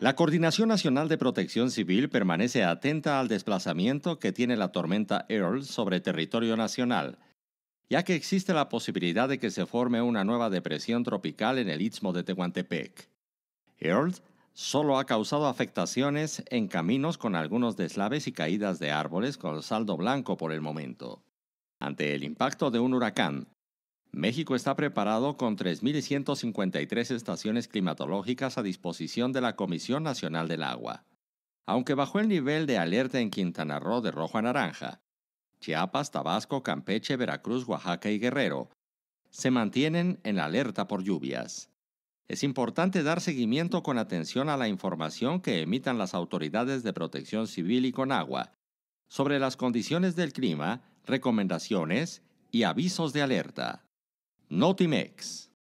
La Coordinación Nacional de Protección Civil permanece atenta al desplazamiento que tiene la tormenta Earl sobre territorio nacional, ya que existe la posibilidad de que se forme una nueva depresión tropical en el istmo de Tehuantepec. Earl solo ha causado afectaciones en caminos con algunos deslaves y caídas de árboles con saldo blanco por el momento. Ante el impacto de un huracán, México está preparado con 3.153 estaciones climatológicas a disposición de la Comisión Nacional del Agua. Aunque bajó el nivel de alerta en Quintana Roo de rojo a naranja, Chiapas, Tabasco, Campeche, Veracruz, Oaxaca y Guerrero se mantienen en alerta por lluvias. Es importante dar seguimiento con atención a la información que emitan las autoridades de protección civil y agua sobre las condiciones del clima, recomendaciones y avisos de alerta. Mix.